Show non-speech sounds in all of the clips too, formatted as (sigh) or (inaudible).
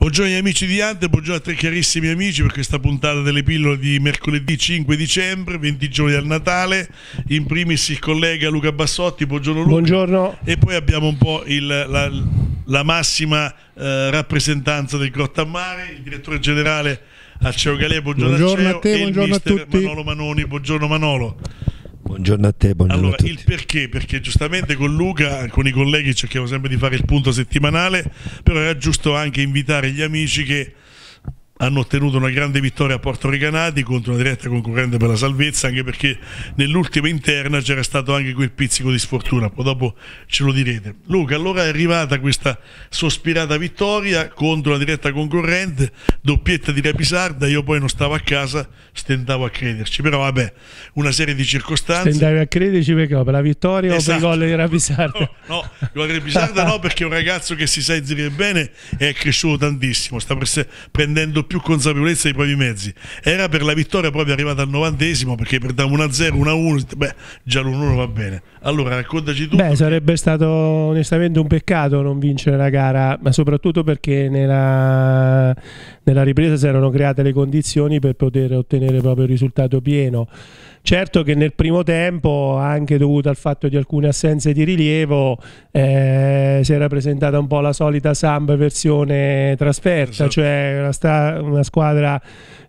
Buongiorno amici di Ante, buongiorno a te carissimi amici per questa puntata delle pillole di mercoledì 5 dicembre, 20 giorni al Natale. In primis il collega Luca Bassotti, buongiorno Luca. Buongiorno. E poi abbiamo un po' il, la, la, massima eh, rappresentanza del Grottamare, il direttore generale Aceo Galea, buongiorno, buongiorno a, Ceo, a te, buongiorno a tutti. Manolo Manoni, buongiorno Manolo. Buongiorno a te, buongiorno allora, a tutti. il perché? Perché giustamente con Luca, con i colleghi cerchiamo sempre di fare il punto settimanale, però era giusto anche invitare gli amici che hanno ottenuto una grande vittoria a Porto Recanati contro una diretta concorrente per la salvezza, anche perché nell'ultima interna c'era stato anche quel pizzico di sfortuna, poi dopo ce lo direte. Luca, allora è arrivata questa sospirata vittoria contro una diretta concorrente, doppietta di Rapisarda, io poi non stavo a casa, stentavo a crederci, però vabbè, una serie di circostanze. Stentavi a crederci perché per la vittoria esatto. o per i esatto. gol di Rapisarda? No, no gol di Rapisarda no, perché è un ragazzo che si sa dire bene e è cresciuto tantissimo, sta prendendo più consapevolezza dei propri mezzi. Era per la vittoria proprio arrivata al novantesimo perché perdavamo 1-0, 1-1, beh, già l'1-1 va bene. Allora, raccontaci tu. Beh, sarebbe stato onestamente un peccato non vincere la gara, ma soprattutto perché nella, nella ripresa si erano create le condizioni per poter ottenere proprio il risultato pieno. Certo che nel primo tempo, anche dovuto al fatto di alcune assenze di rilievo, eh, si era presentata un po' la solita Samba versione trasferta, esatto. cioè una, una squadra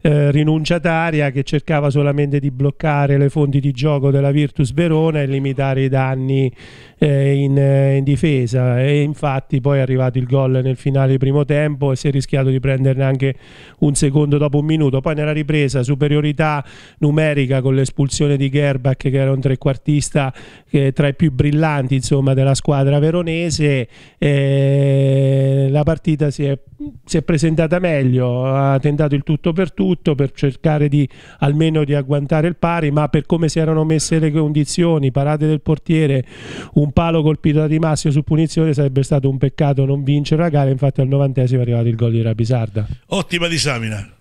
eh, rinunciataria che cercava solamente di bloccare le fonti di gioco della Virtus Verona e limitare evitare i danni eh, in, eh, in, difesa e infatti poi è arrivato il gol nel finale di primo tempo e si è rischiato di prenderne anche un secondo dopo un minuto poi nella ripresa superiorità numerica con l'espulsione di Gerbach che era un trequartista eh, tra i più brillanti insomma, della squadra veronese eh, la partita si è, si è presentata meglio ha tentato il tutto per tutto per cercare di almeno di agguantare il pari ma per come si erano messe le condizioni parate del portiere, un palo colpito da Di Massimo su punizione, sarebbe stato un peccato non vincere la gara, infatti al novantesimo è arrivato il gol di Rabisarda. Ottima disamina.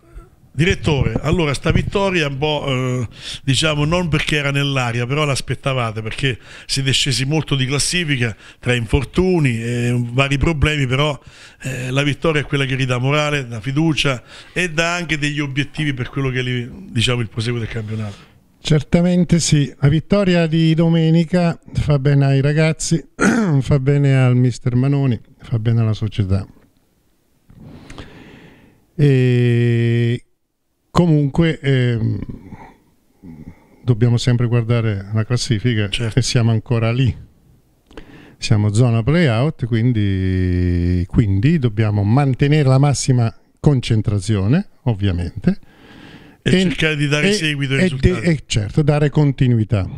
Direttore, allora sta vittoria un po', eh, diciamo, non perché era nell'aria, però l'aspettavate perché siete scesi molto di classifica tra infortuni e vari problemi, però eh, la vittoria è quella che ridà morale, dà fiducia e dà anche degli obiettivi per quello che è diciamo, il proseguo del campionato. Certamente sì, la vittoria di domenica fa bene ai ragazzi, (clears throat) fa bene al mister Manoni, fa bene alla società. E comunque eh, dobbiamo sempre guardare la classifica certo. e siamo ancora lì. Siamo zona playout, quindi, quindi dobbiamo mantenere la massima concentrazione, ovviamente e, e cercare di dare e, seguito ai risultati. E, certo, dare continuità.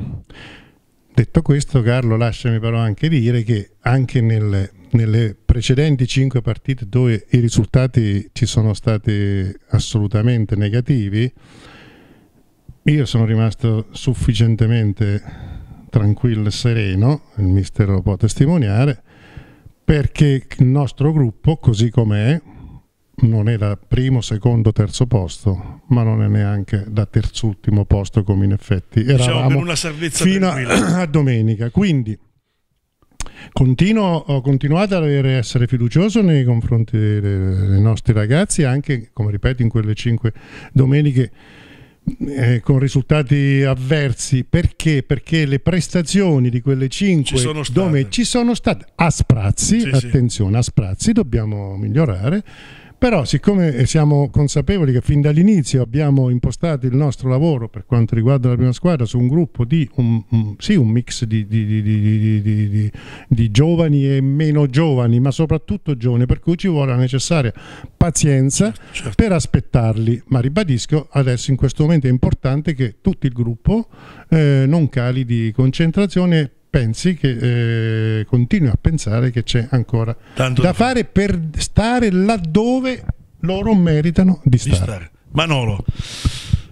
Detto questo, Carlo, lasciami però anche dire che anche nel, nelle precedenti cinque partite dove i risultati ci sono stati assolutamente negativi, io sono rimasto sufficientemente tranquillo e sereno, il mister lo può testimoniare, perché il nostro gruppo, così com'è, non è da primo, secondo, terzo posto, ma non è neanche da terzultimo posto come in effetti era diciamo una fino a, (clears throat) a, domenica. Quindi continuo, continuate ad essere fiducioso nei confronti dei, dei nostri ragazzi, anche come ripeto in quelle cinque domeniche eh, con risultati avversi perché? Perché le prestazioni di quelle cinque ci sono state, ci sono state a sprazzi, sì, attenzione, sì. a sprazzi dobbiamo migliorare però siccome siamo consapevoli che fin dall'inizio abbiamo impostato il nostro lavoro per quanto riguarda la prima squadra su un gruppo di un, un, sì, un mix di, di, di, di, giovani e meno giovani, ma soprattutto giovani, per cui ci vuole la necessaria pazienza certo. per aspettarli. Ma ribadisco, adesso in questo momento è importante che tutto il gruppo eh, non cali di concentrazione pensi che eh, continui a pensare che c'è ancora Tanto da, fare per stare laddove loro meritano di stare. Di stare. Manolo.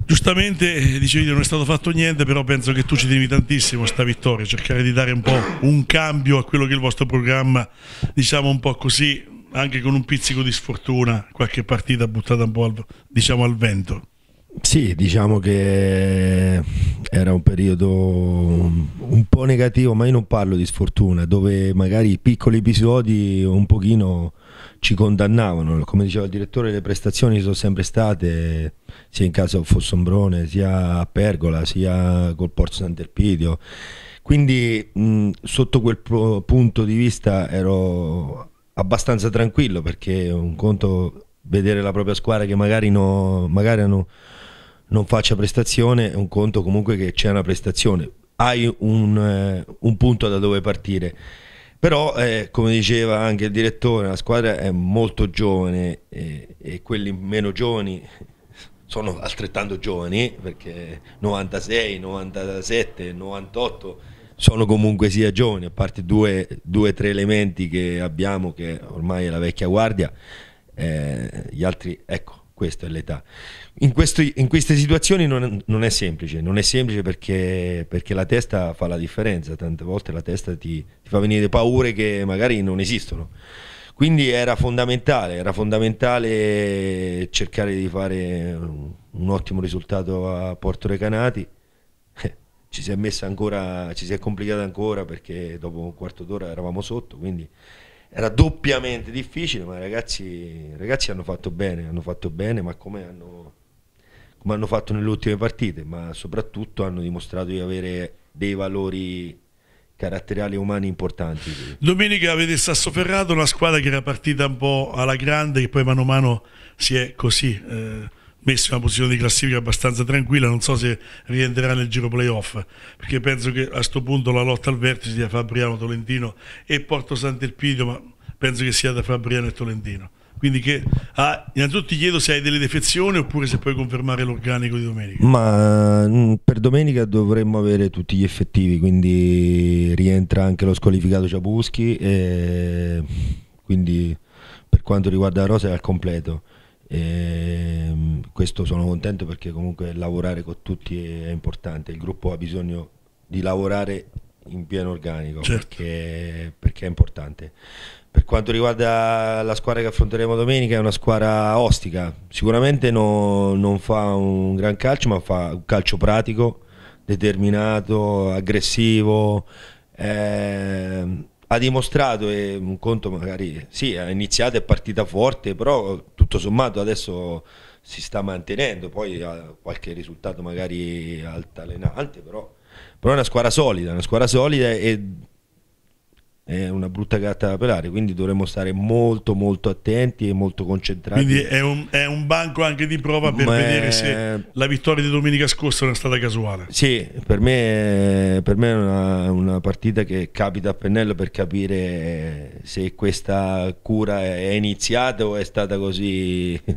Giustamente eh, dicevi che non è stato fatto niente, però penso che tu ci devi tantissimo a sta vittoria, cercare di dare un po' un cambio a quello che è il vostro programma, diciamo un po' così, anche con un pizzico di sfortuna, qualche partita buttata un po' al, diciamo, al vento. Sì, diciamo che era un periodo un po' negativo, ma io non parlo di sfortuna, dove magari i piccoli episodi un pochino ci condannavano. Come diceva il direttore, le prestazioni sono sempre state, sia in casa a Fossombrone, sia a Pergola, sia col Porto Sant'Elpidio. Quindi mh, sotto quel punto di vista ero abbastanza tranquillo perché un conto vedere la propria squadra che magari, no, magari hanno non faccia prestazione, è un conto comunque che c'è una prestazione, hai un, eh, un punto da dove partire però eh, come diceva anche il direttore la squadra è molto giovane e, eh, e, quelli meno giovani (laughs) sono altrettanto giovani perché 96, 97, 98 sono comunque sia giovani a parte due o tre elementi che abbiamo che ormai è la vecchia guardia eh, gli altri ecco questa è l'età. In, in, queste situazioni non, non, è semplice, non è semplice perché, perché, la testa fa la differenza, tante volte la testa ti, ti fa venire paure che magari non esistono. Quindi era fondamentale, era fondamentale cercare di fare un, un ottimo risultato a Porto Recanati eh, ci si è messa ancora, ci si è complicata ancora perché dopo un quarto d'ora eravamo sotto, quindi era doppiamente difficile, ma i ragazzi, ragazzi, hanno fatto bene, hanno fatto bene, ma come hanno, come hanno fatto nelle ultime partite, ma soprattutto hanno dimostrato di avere dei valori caratteriali umani importanti. Domenica avete sassoferrato una squadra che era partita un po' alla grande, che poi mano a mano si è così eh, messo in una posizione di classifica abbastanza tranquilla, non so se rientrerà nel giro playoff, perché penso che a questo punto la lotta al vertice sia Fabriano, Tolentino e Porto Sant'Elpidio, ma penso che sia da Fabriano e Tolentino. Quindi che, ah, innanzitutto ti chiedo se hai delle defezioni oppure se puoi confermare l'organico di domenica. Ma mm, per domenica dovremmo avere tutti gli effettivi, quindi rientra anche lo squalificato Ciabuschi e quindi per quanto riguarda la rosa è al completo. E ehm, questo sono contento perché comunque lavorare con tutti è importante, il gruppo ha bisogno di lavorare in pieno organico certo. perché, perché, è importante. Per quanto riguarda la squadra che affronteremo domenica è una squadra ostica, sicuramente no, non fa un gran calcio ma fa un calcio pratico, determinato, aggressivo. Eh, ha dimostrato, e un conto magari, sì, ha iniziato, è partita forte, però tutto sommato adesso si sta mantenendo, poi ha qualche risultato magari altalenante, però, però è una squadra solida, una squadra solida e è una brutta carta da pelare, quindi dovremmo stare molto molto attenti e molto concentrati. Quindi è un, è un banco anche di prova per Ma vedere è... se la vittoria di domenica scorsa non è stata casuale. Sì, per me, per me è una, una, partita che capita a pennello per capire se questa cura è iniziata o è stata così, (laughs)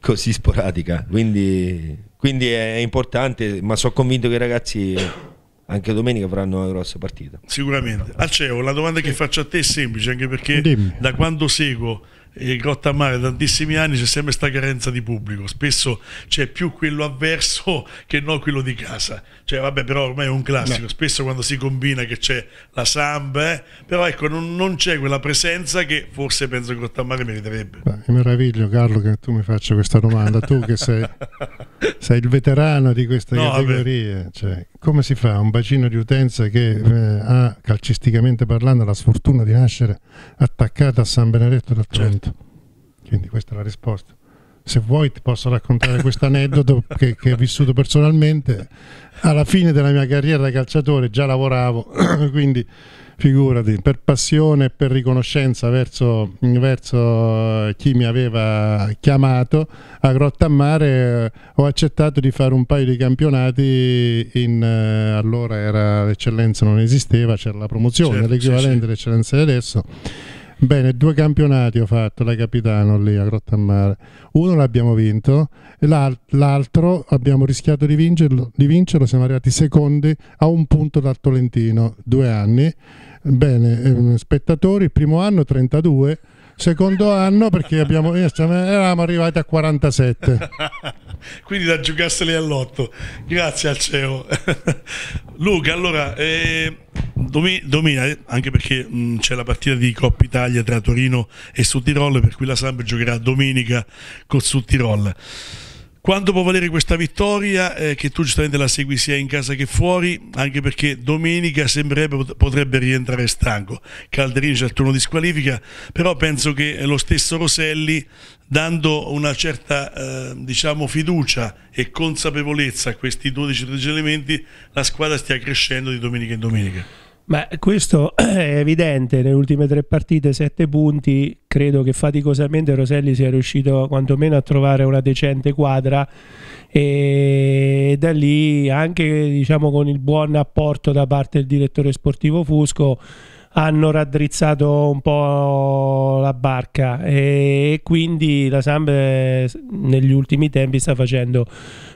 così sporadica. Quindi, quindi è importante, ma sono convinto che i ragazzi anche domenica avranno una grossa partita. Sicuramente. Arceo, la domanda che faccio a te è semplice, anche perché Dimmi. da quando seguo eh, Grotta Mare da tantissimi anni c'è sempre questa carenza di pubblico, spesso c'è più quello avverso che no quello di casa. Cioè, vabbè, però ormai è un classico, no. spesso quando si combina che c'è la samba, eh, però ecco, non, non, c'è quella presenza che forse penso Grotta Mare meriterebbe. Beh, mi meraviglio Carlo che tu mi faccia questa domanda, tu che sei, sei il veterano di queste no, categorie. Cioè, come si fa un bacino di utenza che eh, ha, calcisticamente parlando, la sfortuna di nascere attaccata a San Benedetto del certo. Trento? Quindi questa è la risposta. Se vuoi ti posso raccontare questo aneddoto che, che ho vissuto personalmente. Alla fine della mia carriera da calciatore già lavoravo, (clears throat) quindi figurati, per passione e per riconoscenza verso, verso, eh, chi mi aveva chiamato a Grotta Mare, eh, ho accettato di fare un paio di campionati in, eh, allora l'eccellenza non esisteva, c'era la promozione, certo, l'equivalente sì, sì. dell'eccellenza di adesso Bene, due campionati ho fatto da capitano lì a Grottamare. Uno l'abbiamo vinto e l'altro abbiamo rischiato di vincerlo, di vincerlo, siamo arrivati secondi a un punto dal Tolentino, due anni. Bene, ehm, spettatori, il primo anno 32 secondo anno perché abbiamo, eh, eravamo arrivati a 47. (laughs) Quindi da giocarseli all'otto. Grazie al CEO. (laughs) Luca, allora, eh, dom- domenica, eh, anche perché mh, mm, c'è la partita di Coppa Italia tra Torino e Sud Tirol, per cui la Samp giocherà domenica con Sud Tirol. Quanto può valere questa vittoria eh, che tu giustamente la segui sia in casa che fuori, anche perché domenica sembrerebbe potrebbe rientrare stanco. Calderini c'è il turno di squalifica, però penso che lo stesso Roselli dando una certa eh, diciamo fiducia e consapevolezza a questi 12-13 elementi, la squadra stia crescendo di domenica in domenica. Beh, questo (clears throat) è evidente, nelle ultime tre partite, sette punti, credo che faticosamente Roselli sia riuscito quantomeno a trovare una decente quadra e da lì anche diciamo, con il buon apporto da parte del direttore sportivo Fusco hanno raddrizzato un po' la barca e quindi la Samba eh, negli ultimi tempi sta facendo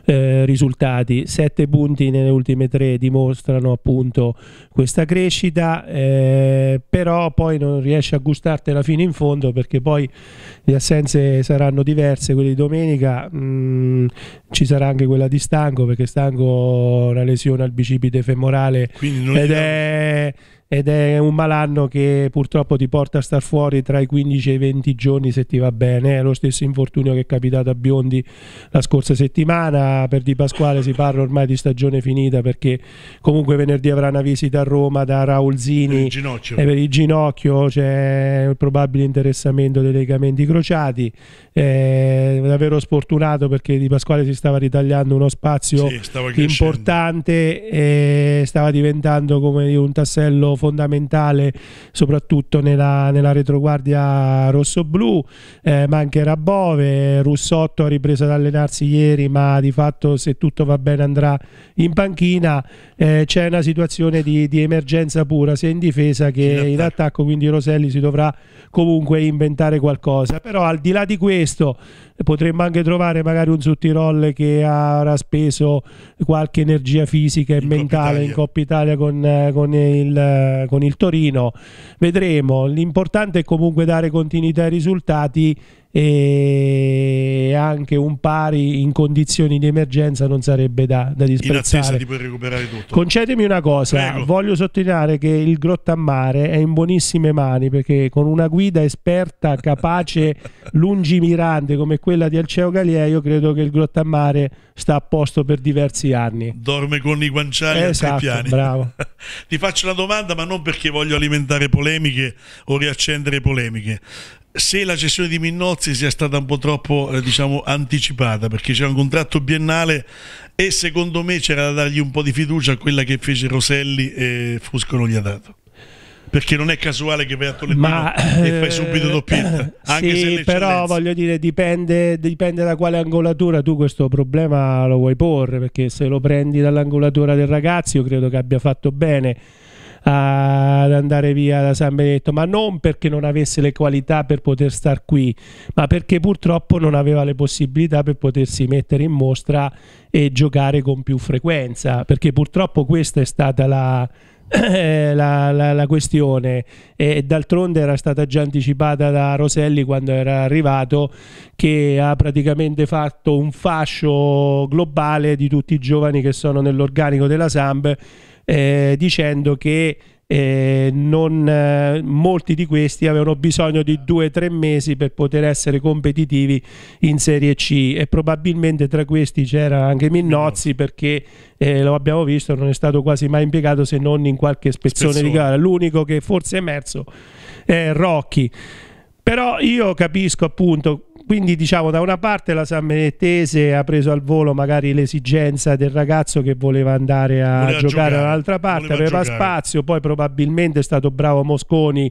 eh, risultati. Sette punti nelle ultime tre dimostrano appunto questa crescita, eh, però poi non riesce a gustartela fino in fondo perché poi le assenze saranno diverse, quelle di domenica mh, mm, ci sarà anche quella di Stanco perché Stanco ha una lesione al bicipite femorale ed è ed è un malanno che purtroppo ti porta a star fuori tra i 15 e i 20 giorni se ti va bene, è lo stesso infortunio che è capitato a Biondi la scorsa settimana, per Di Pasquale si parla ormai di stagione finita perché comunque venerdì avrà una visita a Roma da Raulzini per e per il ginocchio c'è il probabile interessamento dei legamenti crociati. È eh, davvero sfortunato perché Di Pasquale si stava ritagliando uno spazio sì, importante e stava diventando come un tassello fondamentale soprattutto nella, nella retroguardia rosso-blu. Eh, mancherà Bove, Russotto ha ripreso ad allenarsi ieri ma di fatto fatto se tutto va bene andrà in panchina, eh, c'è una situazione di, di, emergenza pura sia in difesa che in, attacco, quindi Roselli si dovrà comunque inventare qualcosa. Però al di là di questo potremmo anche trovare magari un Suttirolle che avrà speso qualche energia fisica e in mentale Coppa in Coppa Italia con, con, il, con il Torino. Vedremo, l'importante è comunque dare continuità ai risultati e anche un pari in condizioni di emergenza non sarebbe da, da disprezzare. di poter recuperare tutto. Concedimi una cosa, Prego. voglio sottolineare che il Grottammare è in buonissime mani perché con una guida esperta, capace, (laughs) lungimirante come quella di Alceo Galea, io credo che il Grottammare sta a posto per diversi anni. Dorme con i guanciali esatto, a tre piani. Bravo. (laughs) Ti faccio una domanda, ma non perché voglio alimentare polemiche o riaccendere polemiche se la cessione di Minnozzi sia stata un po' troppo eh, diciamo, anticipata perché c'era un contratto biennale e secondo me c'era da dargli un po' di fiducia a quella che fece Roselli e Fusco non gli ha dato perché non è casuale che vai a Tolentino Ma, e fai subito eh, doppietta eh, anche sì, se però voglio dire dipende, dipende, da quale angolatura tu questo problema lo vuoi porre perché se lo prendi dall'angolatura del ragazzo io credo che abbia fatto bene ad andare via da San Benedetto, ma non perché non avesse le qualità per poter star qui, ma perché purtroppo non aveva le possibilità per potersi mettere in mostra e giocare con più frequenza, perché purtroppo questa è stata la, (clears throat) la, la, la, questione e d'altronde era stata già anticipata da Roselli quando era arrivato che ha praticamente fatto un fascio globale di tutti i giovani che sono nell'organico della Samb eh, dicendo che eh, non, eh, molti di questi avevano bisogno di 2-3 mesi per poter essere competitivi in Serie C e probabilmente tra questi c'era anche Minnozzi perché eh, lo abbiamo visto non è stato quasi mai impiegato se non in qualche spezzone, spezzone. di gara l'unico che forse è emerso è Rocchi però io capisco appunto quindi diciamo da una parte la San Benettese ha preso al volo magari l'esigenza del ragazzo che voleva andare a voleva giocare dall'altra parte, aveva giocare. spazio, poi probabilmente è stato bravo Mosconi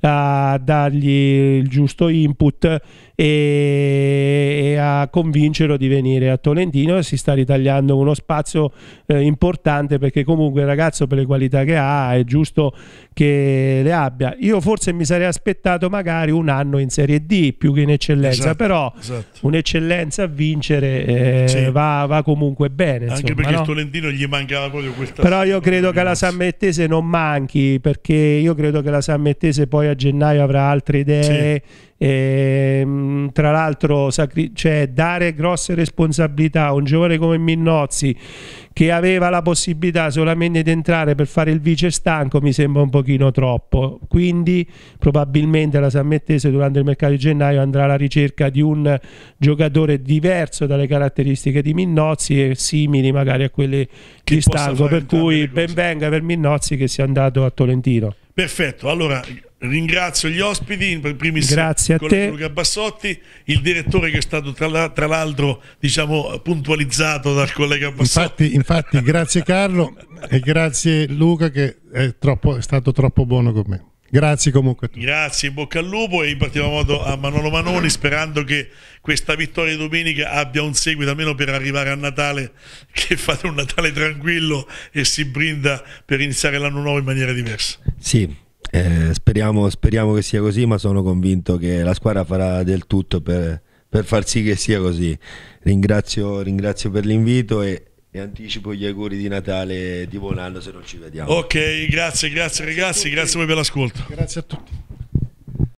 a dargli il giusto input e, a convincerlo di venire a Tolentino e si sta ritagliando uno spazio eh, importante perché comunque il ragazzo per le qualità che ha è giusto che le abbia. Io forse mi sarei aspettato magari un anno in Serie D più che in eccellenza, esatto, però esatto. un'eccellenza a vincere eh, sì. va, va, comunque bene. Anche perché no? il Tolentino gli mancava proprio questa... Però io credo che alla Sammettese non manchi perché io credo che la Sammettese poi a gennaio avrà altre idee. Sì e, ehm, tra l'altro, sacri- cioè, dare grosse responsabilità a un giovane come Minnozzi che aveva la possibilità solamente di entrare per fare il vice stanco mi sembra un pochino troppo. Quindi probabilmente la Sammettese durante il mercato di gennaio andrà alla ricerca di un giocatore diverso dalle caratteristiche di Minnozzi e simili magari a quelle di stanco. Per cui ben venga per Minnozzi che sia andato a Tolentino. Perfetto, allora ringrazio gli ospiti, in primis Grazie Luca Bassotti, il direttore che è stato tra, l'altro diciamo, puntualizzato dal collega Bassotti. Infatti, infatti grazie Carlo e grazie Luca che è, troppo, è stato troppo buono con me. Grazie comunque. Grazie, in bocca al lupo e in particolar modo a Manolo Manoni sperando che questa vittoria di domenica abbia un seguito almeno per arrivare a Natale, che fate un Natale tranquillo e si brinda per iniziare l'anno nuovo in maniera diversa. Sì, eh, speriamo, speriamo, che sia così, ma sono convinto che la squadra farà del tutto per, per far sì che sia così. Ringrazio, ringrazio per l'invito e, e, anticipo gli auguri di Natale di buon anno se non ci vediamo. Ok, grazie, grazie ragazzi, grazie, grazie voi per l'ascolto. Grazie a tutti.